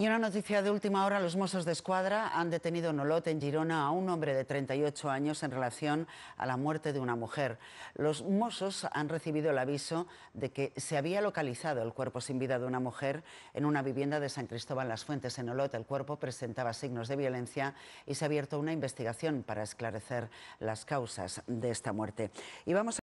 Y una noticia de última hora, los Mossos de Escuadra han detenido en Olot, en Girona, a un hombre de 38 años en relación a la muerte de una mujer. Los Mossos han recibido el aviso de que se había localizado el cuerpo sin vida de una mujer en una vivienda de San Cristóbal Las Fuentes, en Olot. El cuerpo presentaba signos de violencia y se ha abierto una investigación para esclarecer las causas de esta muerte. Y vamos